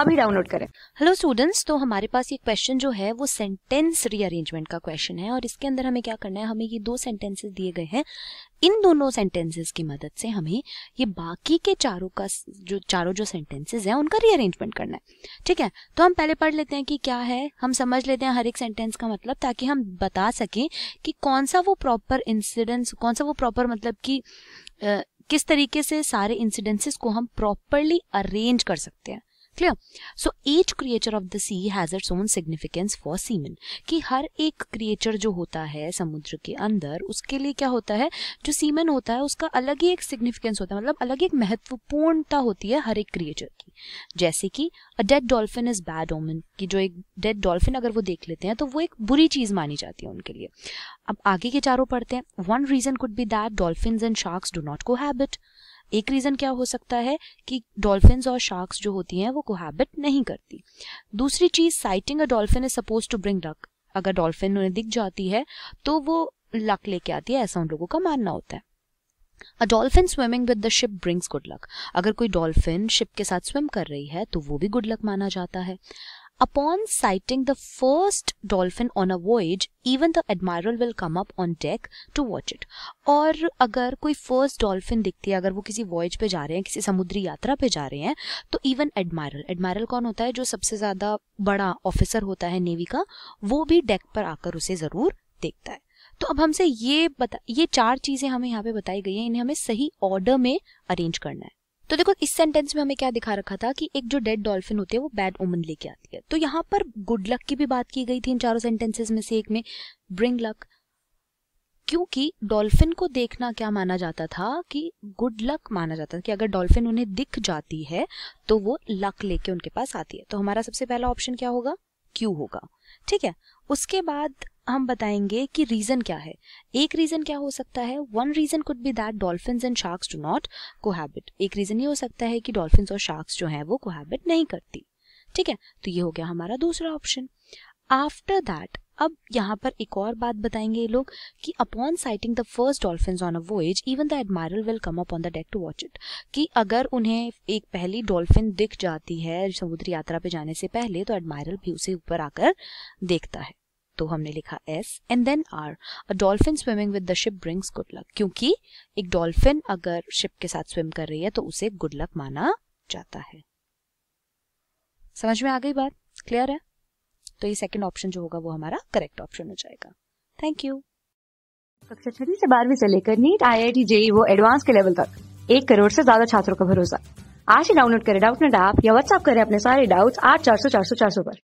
अभी डाउनलोड करें hello students तो हमारे पास ये क्वेश्चन जो है वो सेंटेंस रीअरेंजमेंट का क्वेश्चन है और इसके अंदर हमें क्या करना है हमें ये दो सेंटेंसेस दिए गए हैं इन दोनों सेंटेंसेस की मदद से हमें ये बाकी के चारों का जो चारों जो सेंटेंसेस हैं उनका रीअरेंजमेंट करना है ठीक है तो हम पहले पढ़ लेते हैं कि क्या है हम समझ लेते हैं हर एक सेंटेंस का मतलब ताकि हम बता सकें कि कौन सा वो प्रॉपर इंसिडेंस कौन सा वो प्रॉपर मतलब कि किस तरीके से सारे इंसिडेंसेस को हम प्रॉपरली अरेंज कर सकते हैं clear so each creature of the sea has its own significance for seamen कि हर एक क्रिएचर जो होता है समुद्र के अंदर उसके लिए क्या होता है जो सीमेन होता है उसका अलग ही एक सिग्निफिकेंस होता है मतलब अलग ही एक महत्वपूर्णता होती है हर एक क्रिएचर की जैसे कि a dead dolphin is bad omen कि जो एक डेड डॉल्फिन अगर वो देख लेते हैं तो वो एक बुरी चीज़ मानी जाती है उनके लिए अब आगे के चारों पढ़ते हैं one reason could be that dolphin and sharks do not cohabit एक रीज़न क्या हो सकता है कि डॉल्फिन और शार्क्स जो होती हैं वो कोहैबिट नहीं करती दूसरी चीज़ sighting a dolphin is suppose to bring luck अगर डॉल्फिन उन्हें दिख जाती है तो वो लक लेके आती है ऐसा उन लोगों का मानना होता है a dolphin swimming with the ship brings good luck अगर कोई डॉल्फिन शिप के साथ स्विम कर रही है तो वो भी गुड लक माना जाता है Upon sighting the first dolphin on a voyage, even the admiral will come up on deck to watch it. और अगर कोई फर्स्ट डॉल्फिन दिखती है अगर वो किसी वॉयज पे जा रहे हैं किसी समुद्री यात्रा पे जा रहे हैं तो इवन एडमायरल एडमायरल कौन होता है जो सबसे ज़्यादा बड़ा ऑफिसर होता है नेवी का वो भी डेक पर आकर उसे ज़रूर देखता है तो अब हमसे ये बता ये चार चीज़ें हमें यहाँ पे बताई गई हैं इन्हें हमें सही ऑर्डर में अरेंज करना है तो देखो इस सेंटेंस में हमें क्या दिखा रखा था कि एक जो डेड डॉल्फिन होती है वो बैड ओमन लेके आती है तो यहाँ पर गुड लक की भी बात की गई थी इन चारों सेंटेंसेस में से एक में ब्रिंग लक क्योंकि डॉल्फिन को देखना क्या माना जाता था कि गुड लक माना जाता था कि अगर डॉल्फिन उन्हें दिख जाती है तो वो लक लेके उनके पास आती है तो हमारा सबसे पहला ऑप्शन क्या होगा क्यू होगा ठीक है उसके बाद हम बताएंगे कि रीजन क्या है एक रीजन क्या हो सकता है one reason could be that dolphin and sharks do not cohabit एक रीजन ये हो सकता है कि डॉल्फिन और शार्क्स जो है वो कोहैबिट नहीं करती ठीक है तो ये हो गया हमारा दूसरा ऑप्शन आफ्टर दैट अब यहाँ पर एक और बात बताएंगे ये लोग कि upon sighting the first dolphin on a voyage even the admiral will come up on the deck to watch it कि अगर उन्हें एक पहली डॉल्फिन दिख जाती है समुद्री यात्रा पे जाने से पहले तो एडमायरल भी उसे ऊपर आकर देखता है तो हमने लिखा S and then R a dolphin swimming with the ship brings good luck क्योंकि एक डॉल्फिन अगर शिप के साथ स्विम कर रही है तो उसे गुड लक माना जाता है समझ में आ गई बात क्लियर है तो ये सेकंड ऑप्शन जो होगा वो हमारा करेक्ट ऑप्शन हो जाएगा थैंक यू कक्षा छठी से बारहवीं से लेकर NEET I I T JEE वो एडवांस के लेवल तक एक करोड़ से ज्यादा छात्रों का भरोसा आज ही डाउनलोड करें डाउट नेट ऐप या व्हाट्सएप करें अपने सारे डाउट्स आठ चार सौ चार सौ चार सौ पर